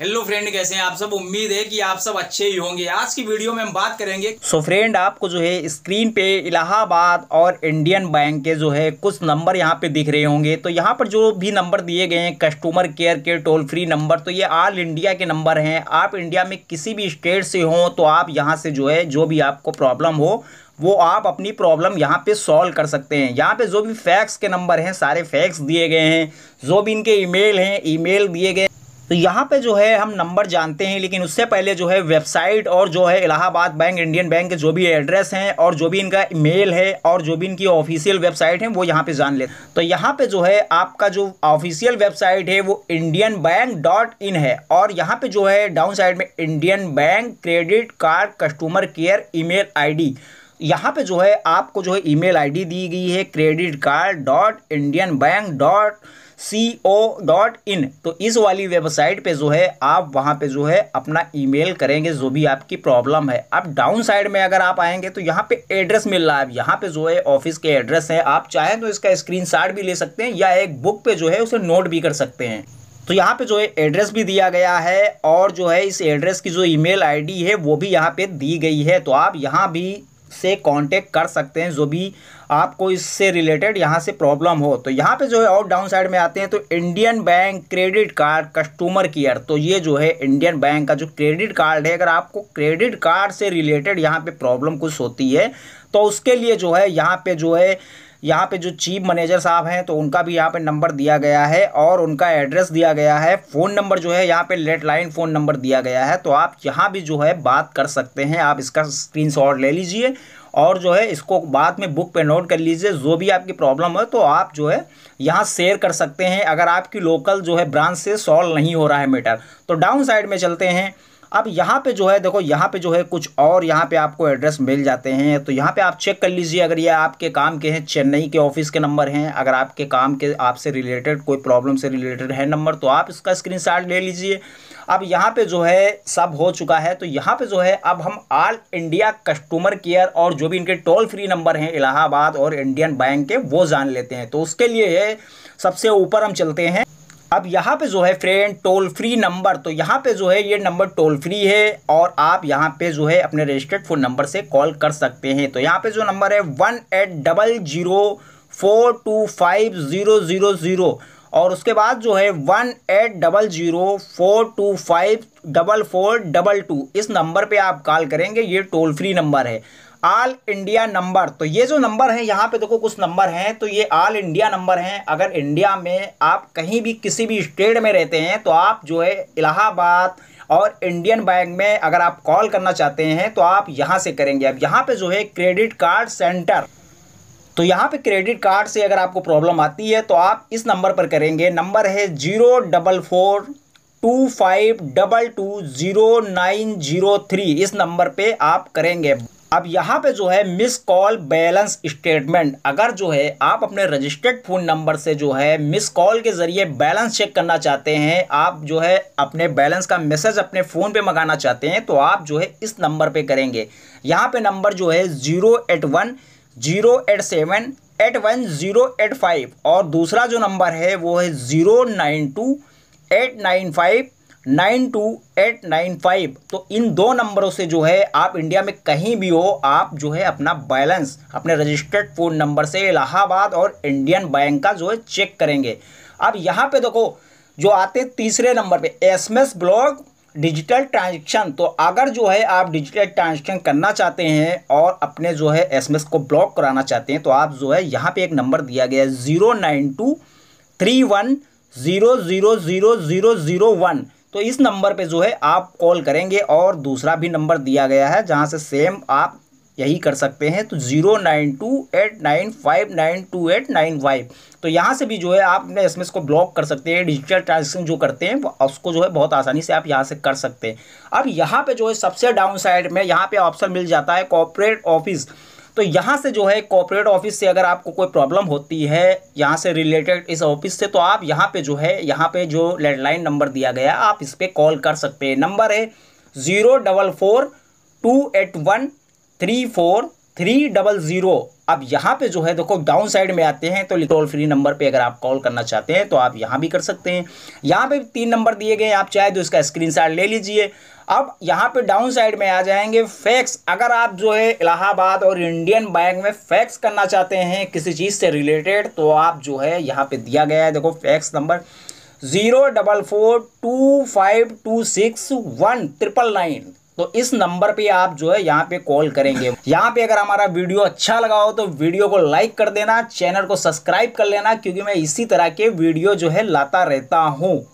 hello friend कैसे हैं आप सब उम्मीद है कि आप सब अच्छे ही होंगे आज की वीडियो में हम बात करेंगे सो so फ्रेंड आपको जो है स्क्रीन पे इलाहाबाद और इंडियन बैंक के जो है कुछ नंबर यहाँ पे दिख रहे होंगे तो यहाँ पर जो भी नंबर दिए गए हैं कस्टमर केयर के टोल फ्री नंबर तो ये ऑल इंडिया के नंबर हैं आप इंडिया में किसी भी स्टेट से हों तो आप यहाँ से जो है जो भी आपको प्रॉब्लम हो वो आप अपनी प्रॉब्लम यहाँ पे सॉल्व कर सकते हैं यहाँ पे जो भी फैक्स के नंबर हैं सारे फैक्स दिए गए हैं जो भी इनके ईमेल हैं ईमेल दिए गए तो यहाँ पे जो है हम नंबर जानते हैं लेकिन उससे पहले जो है वेबसाइट और जो है इलाहाबाद बैंक इंडियन बैंक के जो भी एड्रेस हैं और जो भी इनका मेल है और जो भी इनकी ऑफिशियल वेबसाइट है वो यहाँ पे जान ले तो यहाँ पे जो है आपका जो ऑफिशियल वेबसाइट है वो इंडियन बैंक डॉट इन है और यहाँ पे जो है डाउन साइड में Indian Bank credit card customer care email यहाँ पे जो है आपको जो है ईमेल आईडी दी गई है credit card dot Indian Bank dot C O dot in तो इस वाली वेबसाइट पे जो है आप वहाँ पे जो है अपना ईमेल करेंगे जो भी आपकी प्रॉब्लम है अब डाउन साइड में अगर आप आएंगे तो यहाँ पे एड्रेस मिल रहा है यहाँ पे जो है ऑफिस के एड्रेस हैं आप चाहें तो इसका स्क्रीनशॉट भी ले सकते हैं या एक बुक पे जो है उसे नोट भी कर सकते हैं तो यहाँ पे जो है एड्रेस भी दिया गया है और जो है इस एड्रेस की जो ईमेल आईडी है वो भी यहाँ पे दी गई है तो आप यहाँ भी से कांटेक्ट कर सकते हैं जो भी आपको इससे रिलेटेड यहाँ से प्रॉब्लम हो तो यहाँ पे जो है और डाउन साइड में आते हैं तो Indian Bank credit card customer care तो ये जो है इंडियन बैंक का जो क्रेडिट कार्ड है अगर आपको क्रेडिट कार्ड से रिलेटेड यहाँ पे प्रॉब्लम कुछ होती है तो उसके लिए जो है यहाँ पे जो है यहाँ पे जो चीफ मैनेजर साहब हैं तो उनका भी यहाँ पे नंबर दिया गया है और उनका एड्रेस दिया गया है फ़ोन नंबर जो है यहाँ पे लेट लाइन फ़ोन नंबर दिया गया है तो आप यहाँ भी जो है बात कर सकते हैं आप इसका स्क्रीन ले लीजिए और जो है इसको बाद में बुक पे नोट कर लीजिए जो भी आपकी प्रॉब्लम है तो आप जो है यहाँ शेयर कर सकते हैं अगर आपकी लोकल जो है ब्रांच से सॉल्व नहीं हो रहा है मैटर तो डाउन साइड में चलते हैं अब यहाँ पे जो है देखो यहाँ पे जो है कुछ और यहाँ पे आपको एड्रेस मिल जाते हैं तो यहाँ पे आप चेक कर लीजिए अगर ये आपके काम के हैं चेन्नई के ऑफिस के नंबर हैं अगर आपके काम के आपसे रिलेटेड कोई प्रॉब्लम से रिलेटेड है नंबर तो आप इसका स्क्रीन ले लीजिए अब यहाँ पर जो है सब हो चुका है तो यहाँ पर जो है अब हम ऑल इंडिया कस्टमर केयर और जो भी इनके टोल फ्री नंबर हैं इलाहाबाद और इंडियन बैंक के वो जान लेते हैं तो उसके लिए सबसे ऊपर हम चलते हैं अब यहाँ पे जो है फ्रेंड टोल फ्री नंबर तो यहाँ पे जो है ये नंबर टोल फ्री है और आप यहाँ पे जो है अपने रजिस्टर्ड फ़ोन नंबर से कॉल कर सकते हैं तो यहाँ पे जो नंबर है one eight double zero four two five zero zero zero और उसके बाद जो है one eight double zero four two five double four double two इस नंबर पे आप कॉल करेंगे ये टोल फ्री नंबर है ऑल इंडिया नंबर तो ये जो नंबर है यहाँ पे देखो कुछ नंबर हैं तो ये ऑल इंडिया नंबर हैं अगर इंडिया में आप कहीं भी किसी भी स्टेट में रहते हैं तो आप जो है इलाहाबाद और इंडियन बैंक में अगर आप कॉल करना चाहते हैं तो आप यहाँ से करेंगे अब यहाँ पे जो है क्रेडिट कार्ड सेंटर तो यहाँ पे क्रेडिट कार्ड से अगर आपको प्रॉब्लम आती है तो आप इस नंबर पर करेंगे नंबर है zero double four two five double two zero nine zero three इस नंबर पे आप करेंगे अब यहाँ पे जो है मिस कॉल बैलेंस स्टेटमेंट अगर जो है आप अपने रजिस्टर्ड फ़ोन नंबर से जो है मिस कॉल के ज़रिए बैलेंस चेक करना चाहते हैं आप जो है अपने बैलेंस का मैसेज अपने फ़ोन पे मंगाना चाहते हैं तो आप जो है इस नंबर पे करेंगे यहाँ पे नंबर जो है zero eight one zero eight seven eight one zero eight five और दूसरा जो नंबर है वो है zero nine two eight nine five nine two eight nine five तो इन दो नंबरों से जो है आप इंडिया में कहीं भी हो आप जो है अपना बैलेंस अपने रजिस्टर्ड फ़ोन नंबर से इलाहाबाद और इंडियन बैंक का जो है चेक करेंगे अब यहाँ पे देखो जो आते तीसरे नंबर पे एसएमएस ब्लॉक डिजिटल ट्रांजेक्शन तो अगर जो है आप डिजिटल ट्रांजेक्शन करना चाहते हैं और अपने जो है एस को ब्लॉक कराना चाहते हैं तो आप जो है यहाँ पर एक नंबर दिया गया है zero nine two three one zero zero zero zero zero one तो इस नंबर पे जो है आप कॉल करेंगे और दूसरा भी नंबर दिया गया है जहाँ से सेम आप यही कर सकते हैं तो zero nine two eight nine five nine two eight nine five तो यहाँ से भी जो है आप अपने एस को ब्लॉक कर सकते हैं डिजिटल ट्रांजेक्शन जो करते हैं उसको जो है बहुत आसानी से आप यहाँ से कर सकते हैं अब यहाँ पे जो है सबसे डाउन साइड में यहाँ पे ऑप्शन मिल जाता है कॉपरेट ऑफिस तो यहाँ से जो है कॉपोरेट ऑफिस से अगर आपको कोई प्रॉब्लम होती है यहाँ से रिलेटेड इस ऑफिस से तो आप यहाँ पे जो है यहाँ पे जो लैंडलाइन नंबर दिया गया आप इस पर कॉल कर सकते हैं नंबर है zero double four two eight one three four three double zero अब यहाँ पे जो है देखो डाउन साइड में आते हैं तो टोल फ्री नंबर पे अगर आप कॉल करना चाहते हैं तो आप यहाँ भी कर सकते हैं यहाँ पे तीन नंबर दिए गए आप चाहे तो इसका स्क्रीनशॉट ले लीजिए अब यहाँ पे डाउन साइड में आ जाएंगे फैक्स अगर आप जो है इलाहाबाद और इंडियन बैंक में फैक्स करना चाहते हैं किसी चीज़ से रिलेटेड तो आप जो है यहाँ पर दिया गया है देखो fax number zero double four two five two six one triple nine तो इस नंबर पे आप जो है यहाँ पे कॉल करेंगे यहाँ पे अगर हमारा वीडियो अच्छा लगा हो तो वीडियो को लाइक कर देना चैनल को सब्सक्राइब कर लेना क्योंकि मैं इसी तरह के वीडियो जो है लाता रहता हूँ